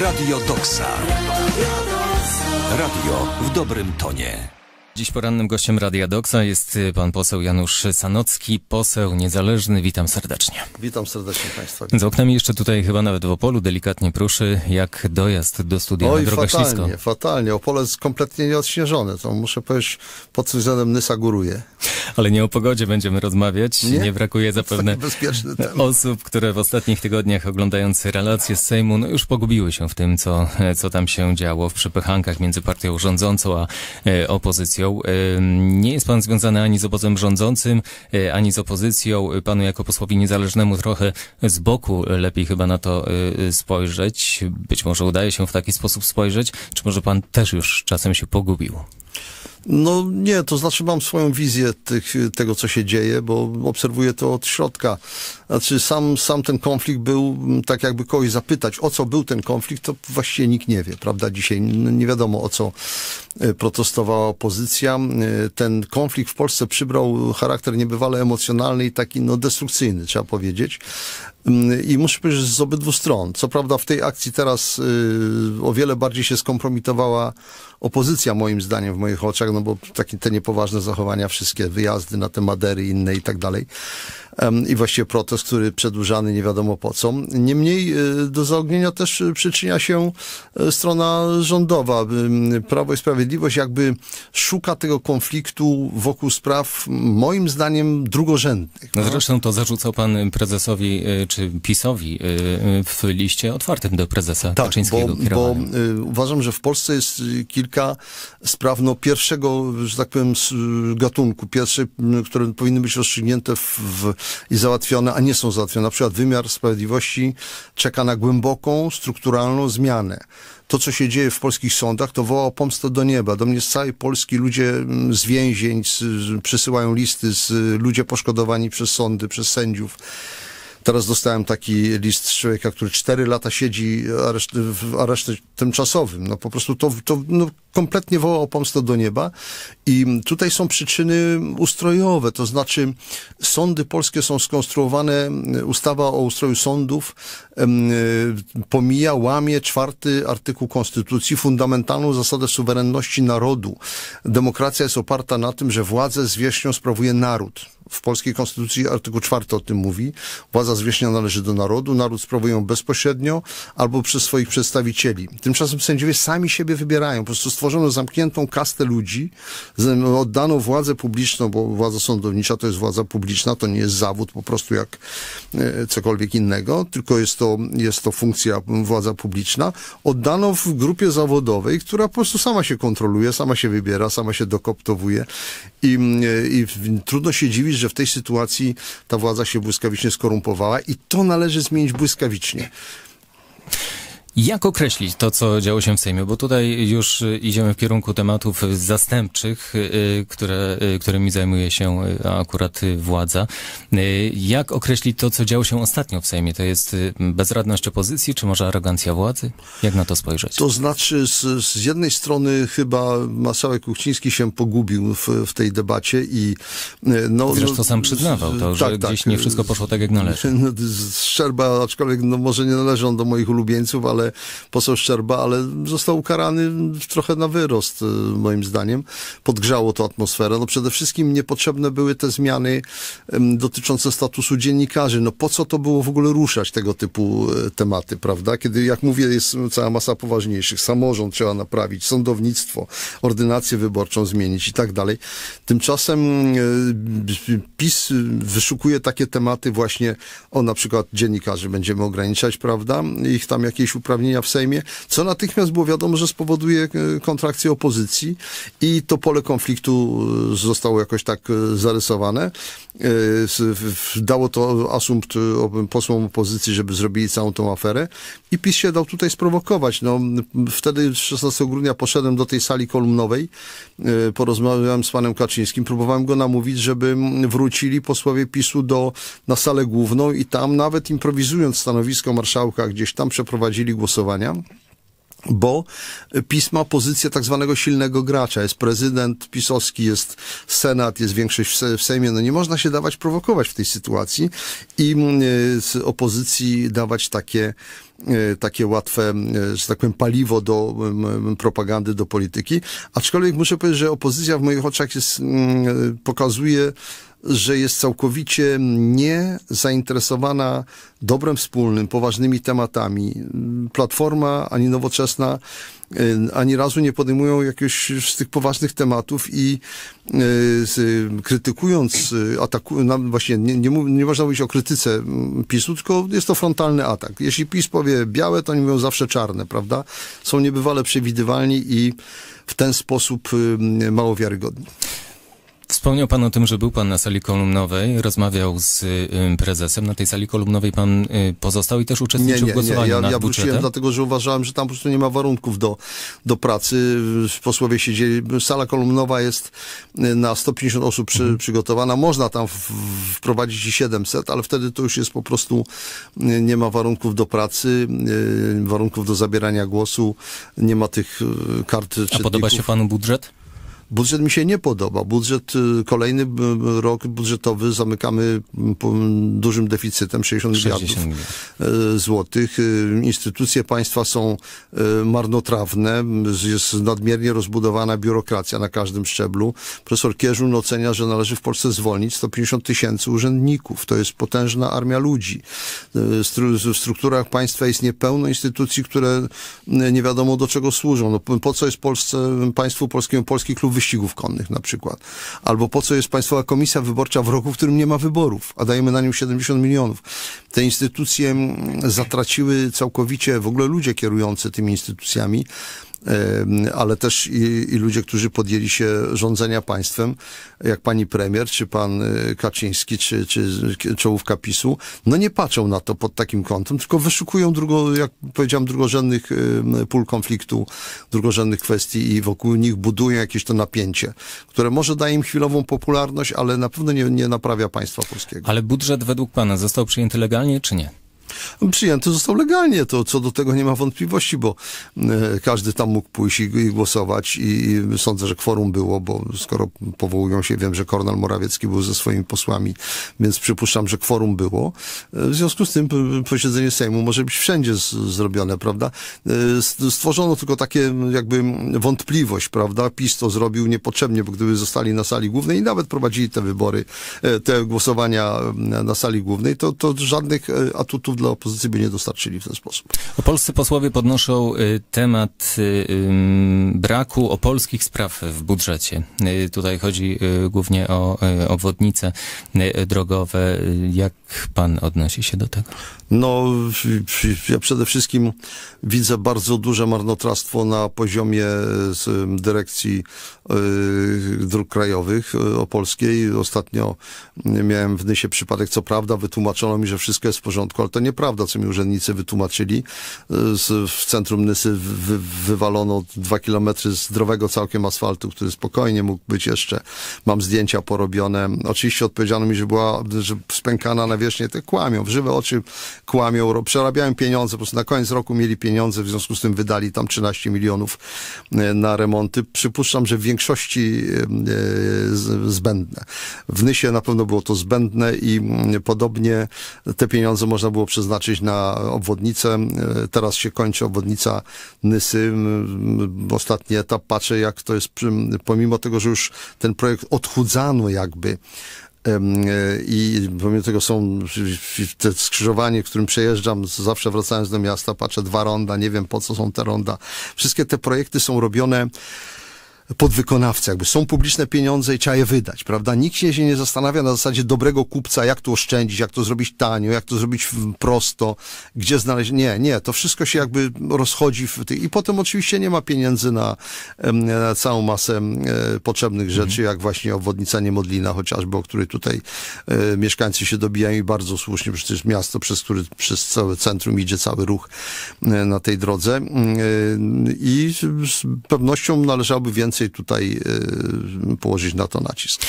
Radio Doxa. Radio w dobrym tonie. Dziś porannym gościem Radia jest y, pan poseł Janusz Sanocki, poseł niezależny. Witam serdecznie. Witam serdecznie państwa. Za oknami jeszcze tutaj chyba nawet w Opolu delikatnie pruszy, jak dojazd do studia Oj, na fatalnie, ślisko. fatalnie. Opole jest kompletnie nieodśnieżone. To muszę powiedzieć, pod tym względem Nysa góruje. Ale nie o pogodzie będziemy rozmawiać. Nie, nie brakuje zapewne osób, które w ostatnich tygodniach oglądając relacje z Sejmu, no już pogubiły się w tym, co, co tam się działo w przepychankach między partią rządzącą a e, opozycją nie jest pan związany ani z obozem rządzącym, e, ani z opozycją. Panu jako posłowi niezależnemu trochę z boku lepiej chyba na to e, spojrzeć. Być może udaje się w taki sposób spojrzeć. Czy może pan też już czasem się pogubił? No nie, to znaczy mam swoją wizję tych, tego, co się dzieje, bo obserwuję to od środka. Znaczy sam, sam ten konflikt był, tak jakby kogoś zapytać, o co był ten konflikt, to właściwie nikt nie wie, prawda? Dzisiaj nie wiadomo, o co e, protestowała opozycja. E, ten konflikt w Polsce przybrał charakter niebywale emocjonalny i taki no, destrukcyjny, trzeba powiedzieć. Mm, I muszę powiedzieć, z obydwu stron. Co prawda w tej akcji teraz y, o wiele bardziej się skompromitowała opozycja, moim zdaniem, w moich oczach, no bo takie te niepoważne zachowania, wszystkie wyjazdy na te Madery inne i tak dalej i właściwie protest, który przedłużany nie wiadomo po co. Niemniej e, do zaognienia też przyczynia się e, strona rządowa. Prawo i Sprawiedliwość jakby szuka tego konfliktu wokół spraw, moim zdaniem, drugorzędnych. No, no. zresztą to zarzucał pan prezesowi e, czy PiSowi w liście otwartym do prezesa tak, Kaczyńskiego. Bo, bo uważam, że w Polsce jest kilka spraw no, pierwszego, że tak powiem, gatunku, pierwsze, które powinny być rozstrzygnięte w, w i załatwione, a nie są załatwione. Na przykład wymiar sprawiedliwości czeka na głęboką, strukturalną zmianę to, co się dzieje w polskich sądach, to woła o pomstę do nieba. Do mnie z całej Polski ludzie mm, z więzień z, przesyłają listy, z ludzie poszkodowani przez sądy, przez sędziów. Teraz dostałem taki list z człowieka, który 4 lata siedzi areszt w areszcie tymczasowym. No po prostu to, to no, kompletnie woła o pomstę do nieba. I tutaj są przyczyny ustrojowe, to znaczy sądy polskie są skonstruowane, ustawa o ustroju sądów y, pomija, łamie czwarty artykuł Konstytucji, fundamentalną zasadę suwerenności narodu. Demokracja jest oparta na tym, że władzę zwierzchnią sprawuje naród w polskiej konstytucji artykuł 4 o tym mówi. Władza zwierzchnia należy do narodu, naród sprawuje ją bezpośrednio albo przez swoich przedstawicieli. Tymczasem sędziowie sami siebie wybierają. Po prostu stworzono zamkniętą kastę ludzi, oddano władzę publiczną, bo władza sądownicza to jest władza publiczna, to nie jest zawód po prostu jak e, cokolwiek innego, tylko jest to, jest to funkcja, władza publiczna. Oddano w grupie zawodowej, która po prostu sama się kontroluje, sama się wybiera, sama się dokoptowuje i, e, i trudno się dziwić, że w tej sytuacji ta władza się błyskawicznie skorumpowała i to należy zmienić błyskawicznie. Jak określić to, co działo się w Sejmie? Bo tutaj już idziemy w kierunku tematów zastępczych, y, które, y, którymi zajmuje się y, akurat władza. Jak określić to, co działo się ostatnio w Sejmie? To jest bezradność opozycji, czy może arogancja władzy? Jak na to spojrzeć? To znaczy, z, z jednej strony chyba Masałek Kuchciński się pogubił w, w tej debacie i... No, no, Zresztą sam przyznawał to, że tak, tak. gdzieś tak. nie wszystko poszło tak, jak należy. Szczerba, no, aczkolwiek no, może nie należą do moich ulubieńców, ale ale poseł Szczerba, ale został ukarany trochę na wyrost, y, moim zdaniem. Podgrzało to atmosferę. No przede wszystkim niepotrzebne były te zmiany dotyczące statusu dziennikarzy. No po co to było w ogóle ruszać tego typu e, tematy, prawda? Kiedy, jak mówię, jest cała masa poważniejszych. Samorząd trzeba naprawić, sądownictwo, ordynację wyborczą zmienić i tak dalej. Tymczasem e, PiS y, wyszukuje takie tematy właśnie, o na przykład dziennikarzy będziemy ograniczać, prawda? Ich tam jakieś uprawnienia uprawnienia w Sejmie, co natychmiast było wiadomo, że spowoduje e, kontrakcję opozycji i to pole konfliktu e, zostało jakoś tak e, zarysowane. Dało to asumpt posłom opozycji, żeby zrobili całą tą aferę i PiS się dał tutaj sprowokować. No, wtedy 16 grudnia poszedłem do tej sali kolumnowej, porozmawiałem z panem Kaczyńskim, próbowałem go namówić, żeby wrócili posłowie PiSu do, na salę główną i tam nawet improwizując stanowisko marszałka gdzieś tam przeprowadzili głosowania bo pisma, ma pozycję tak zwanego silnego gracza. Jest prezydent pisowski, jest senat, jest większość w Sejmie. No nie można się dawać prowokować w tej sytuacji i mm, e, z opozycji dawać takie, e, takie łatwe, e, że tak powiem, paliwo do propagandy, do polityki. Aczkolwiek muszę powiedzieć, że opozycja w moich oczach jest, mm, pokazuje że jest całkowicie nie zainteresowana dobrem wspólnym, poważnymi tematami. Platforma ani nowoczesna y, ani razu nie podejmują jakiegoś z tych poważnych tematów i y, krytykując, y, atakują, właśnie nie, nie, nie, można mówić o krytyce mm, PiSu, tylko jest to frontalny atak. Jeśli PiS powie białe, to oni mówią zawsze czarne, prawda? Są niebywale przewidywalni i w ten sposób y, mało wiarygodni. Wspomniał Pan o tym, że był Pan na sali kolumnowej, rozmawiał z prezesem. Na tej sali kolumnowej Pan y, pozostał i też uczestniczył nie, nie, w głosowaniu nie, ja, ja wróciłem dlatego, że uważałem, że tam po prostu nie ma warunków do, do pracy. Posłowie siedzieli. Sala kolumnowa jest y, na 150 osób przy, mhm. przygotowana. Można tam wprowadzić i 700, ale wtedy to już jest po prostu y, nie ma warunków do pracy, warunków do zabierania głosu, nie ma tych kart. Czytników. A podoba się Panu budżet? Budżet mi się nie podoba. Budżet, y, kolejny y, rok budżetowy zamykamy mm, dużym deficytem 60, miliardów y, złotych. Instytucje państwa są marnotrawne, jest nadmiernie rozbudowana biurokracja na każdym szczeblu. Profesor Kierzun ocenia, że należy w Polsce zwolnić 150 tysięcy urzędników. To jest potężna armia ludzi. W strukturach państwa jest niepełno instytucji, które nie wiadomo do czego służą. No, po co jest Polsce, państwu polskiemu Polski Klub wyścigów konnych na przykład. Albo po co jest Państwowa Komisja Wyborcza w roku, w którym nie ma wyborów, a dajemy na nią 70 milionów. Te instytucje mm, zatraciły całkowicie, w ogóle ludzie kierujący tymi instytucjami, ale też i, i, ludzie, którzy podjęli się rządzenia państwem, jak pani premier, czy pan e, Kaczyński, czy, czy czołówka PiSu, no nie patrzą na to pod takim kątem, tylko wyszukują drugo, jak powiedziałem, drugorzędnych pól konfliktu, drugorzędnych kwestii i wokół nich budują jakieś to napięcie, które może daje im chwilową popularność, ale na pewno nie, nie naprawia państwa polskiego. Ale budżet według pana został przyjęty legalnie, czy nie? Przyjęty został legalnie, to co do tego nie ma wątpliwości, bo e, każdy tam mógł pójść i, i głosować i sądzę, że kworum było, bo skoro powołują się, wiem, że Kornel Morawiecki był ze swoimi posłami, więc przypuszczam, że kworum było. E, w związku z tym posiedzenie Sejmu może być wszędzie z, zrobione, prawda? E, stworzono tylko takie jakby wątpliwość, prawda? PiS to zrobił niepotrzebnie, bo gdyby zostali na sali głównej i nawet prowadzili te wybory, te głosowania na sali głównej, to, to żadnych atutów głosów dla opozycji by nie dostarczyli w ten sposób. Polscy posłowie podnoszą y, temat y, braku opolskich spraw w budżecie. Y, tutaj chodzi głównie o obwodnice drogowe. Jak pan odnosi się do tego? No, ja przede wszystkim widzę bardzo duże marnotrawstwo na poziomie dyrekcji y, dróg krajowych y, opolskiej. Ostatnio miałem w Nysie przypadek, co prawda wytłumaczono mi, że wszystko jest w porządku, ale to nieprawda, co mi urzędnicy wytłumaczyli. Y, w centrum Nysy wywalono dwa kilometry zdrowego całkiem asfaltu, który spokojnie mógł być jeszcze. Mam zdjęcia porobione. Oczywiście odpowiedziano mi, że była że spękana na nie, te kłamią, w żywe oczy kłamią, przerabiają pieniądze, po prostu na koniec roku mieli pieniądze, w związku z tym wydali tam 13 milionów e, na remonty. Przypuszczam, że w większości e, zbędne. W Nysie na pewno było to zbędne i mm, podobnie te pieniądze można było przeznaczyć na obwodnicę. E, teraz się kończy obwodnica Nysy. Ostatni etap, patrzę jak to jest, pomimo tego, że już ten projekt odchudzano jakby, E, I pomimo tego są te skrzyżowanie, którym przejeżdżam, zawsze wracając do miasta, patrzę dwa ronda, nie wiem po co są te ronda. Wszystkie te projekty są robione podwykonawcy, jakby są publiczne pieniądze i trzeba je wydać, prawda? Nikt się, się nie zastanawia na zasadzie dobrego kupca, jak tu oszczędzić, jak to zrobić tanio, jak to zrobić prosto, gdzie znaleźć. Nie, nie, to wszystko się jakby rozchodzi w tych. I potem oczywiście nie ma pieniędzy na, na całą masę potrzebnych rzeczy, mhm. jak właśnie obwodnica Niemodlina, chociażby, o której tutaj e, mieszkańcy się dobijają i bardzo słusznie, przecież miasto, przez które przez całe centrum idzie cały ruch e, na tej drodze. Mm, e, I z pewnością należałoby więcej raczej tutaj e, położyć na to nacisk.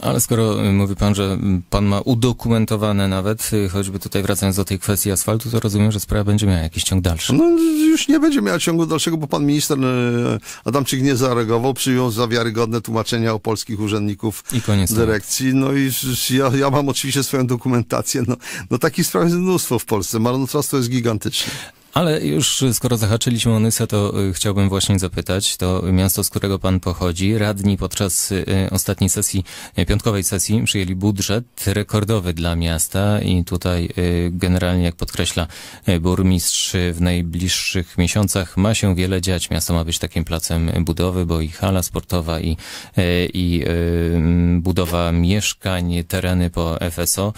Ale skoro e, mówi pan, że pan ma udokumentowane nawet, e, choćby tutaj wracając do tej kwestii asfaltu, to rozumiem, że sprawa będzie miała jakiś ciąg dalszy. No już nie będzie miała ciągu dalszego, bo pan minister Adamczyk nie zareagował, przyjął za wiarygodne tłumaczenia o polskich urzędników I koniec dyrekcji. No i ja, ja mam oczywiście swoją dokumentację. No, no takich spraw jest mnóstwo w Polsce. Marnotrawstwo jest gigantyczne. Ale już skoro zahaczyliśmy o Nysę, to y, chciałbym właśnie zapytać, to miasto, z którego pan pochodzi, radni podczas y, ostatniej sesji, y, piątkowej sesji przyjęli budżet rekordowy dla miasta i tutaj generalnie, jak podkreśla burmistrz, w najbliższych miesiącach ma się wiele dziać. Miasto ma być takim placem budowy, bo i hala sportowa i, i budowa mieszkań, tereny po FSO.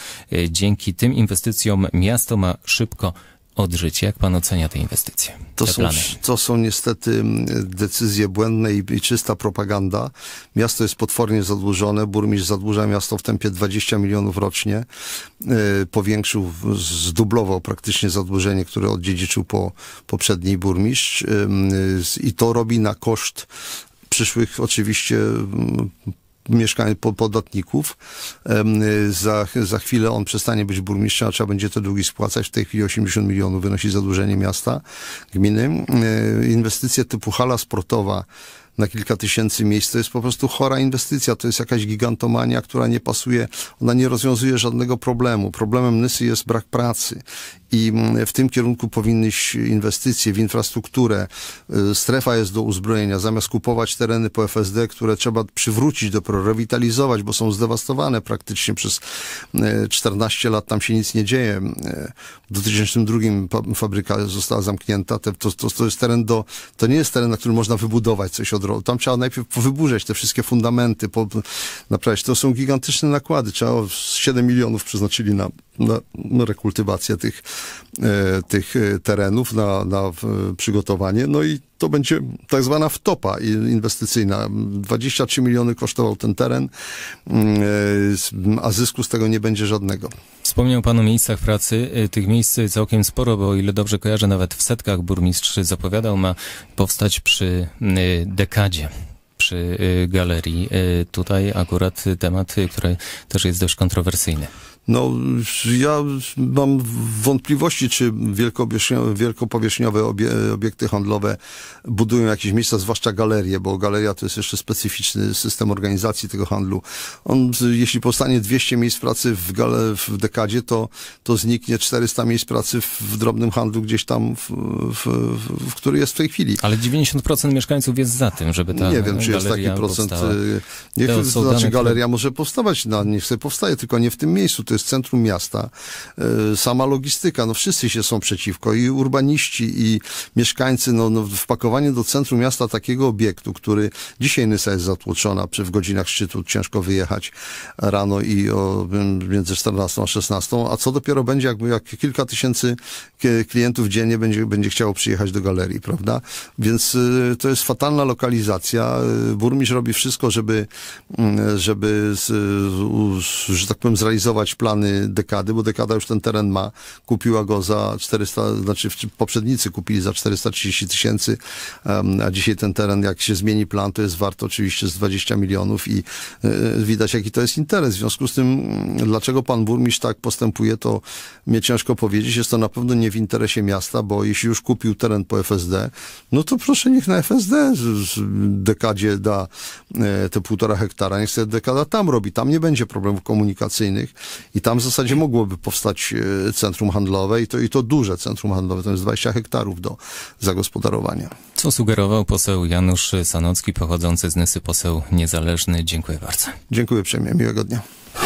Dzięki tym inwestycjom miasto ma szybko odżyć? Jak pan ocenia te inwestycje? To, te są, to są niestety decyzje błędne i, i, czysta propaganda. Miasto jest potwornie zadłużone. Burmistrz zadłuża miasto w tempie 20 milionów rocznie. Yy, powiększył, zdublował praktycznie zadłużenie, które odziedziczył po poprzedniej burmistrz. Yy, I to robi na koszt przyszłych oczywiście mieszkanie podatników. Za, za chwilę on przestanie być burmistrzem, a trzeba będzie te długi spłacać. W tej chwili 80 milionów wynosi zadłużenie miasta, gminy. E, inwestycje typu hala sportowa, na kilka tysięcy miejsc. To jest po prostu chora inwestycja, to jest jakaś gigantomania, która nie pasuje, ona nie rozwiązuje żadnego problemu. Problemem Nysy jest brak pracy i w tym kierunku powinny inwestycje w infrastrukturę. Y, strefa jest do uzbrojenia. Zamiast kupować tereny po FSD, które trzeba przywrócić do PRO, rewitalizować, bo są zdewastowane praktycznie przez 14 y, lat, tam się nic nie dzieje. Y, w 2002 fabryka została zamknięta. To, to, to jest teren do, to nie jest teren, na którym można wybudować coś od razu. Tam trzeba najpierw wyburzać te wszystkie fundamenty, po, To są gigantyczne nakłady. Trzeba 7 milionów przeznaczyli na, na rekultywację tych E, tych e, terenów na, na przygotowanie. No i to będzie tak zwana wtopa inwestycyjna. 23 miliony kosztował ten teren, mm, e, a zysku z tego nie będzie żadnego. Wspomniał Pan o miejscach pracy. Tych miejsc całkiem sporo, bo o ile dobrze kojarzę, nawet w setkach burmistrz zapowiadał, ma powstać przy dekadzie przy y, galerii. Y, tutaj akurat temat, y, który też jest dość kontrowersyjny. No, ja mam wątpliwości, czy wielkopowierzchniowe, obie, obiekty handlowe budują jakieś miejsca, zwłaszcza galerie, bo galeria to jest jeszcze specyficzny system organizacji tego handlu. On, jeśli powstanie 200 miejsc pracy w, gale, w dekadzie, to, to zniknie 400 miejsc pracy w drobnym handlu gdzieś tam, w, w, w, w który jest w tej chwili. Ale 90% mieszkańców jest za tym, żeby ta Nie wiem, czy jest taki procent. Y, niech, to znaczy, dane, galeria może powstawać, na, no, nie sobie powstaje, tylko nie w tym miejscu. To jest centrum miasta. Y, sama logistyka, no wszyscy się są przeciwko i urbaniści, i mieszkańcy. No, no wpakowanie do centrum miasta takiego obiektu, który dzisiaj Nysa jest zatłoczona, przy w godzinach szczytu ciężko wyjechać rano i o, między 14 a 16, a co dopiero będzie, jakby jak kilka tysięcy klientów dziennie będzie, będzie chciało przyjechać do galerii, prawda? Więc y, to jest fatalna lokalizacja, burmistrz robi wszystko, żeby, mm, żeby z, że tak powiem, zrealizować plany dekady, bo dekada już ten teren ma. Kupiła go za 400, znaczy poprzednicy kupili za 430 tysięcy, a dzisiaj ten teren, jak się zmieni plan, to jest warto oczywiście z 20 milionów i e, widać, jaki to jest interes. W związku z tym, mm, dlaczego pan burmistrz tak postępuje, to mnie ciężko powiedzieć. Jest to na pewno nie w interesie miasta, bo jeśli już kupił teren po FSD, no to proszę niech na FSD w dekadzie da e, te półtora hektara, niech sobie dekada tam robi. Tam nie będzie problemów komunikacyjnych i tam w zasadzie mogłoby powstać e, centrum handlowe i to, i to duże centrum handlowe, to jest 20 hektarów do zagospodarowania. Co sugerował poseł Janusz Sanocki, pochodzący z Nysy, poseł niezależny. Dziękuję bardzo. Dziękuję uprzejmie, miłego dnia.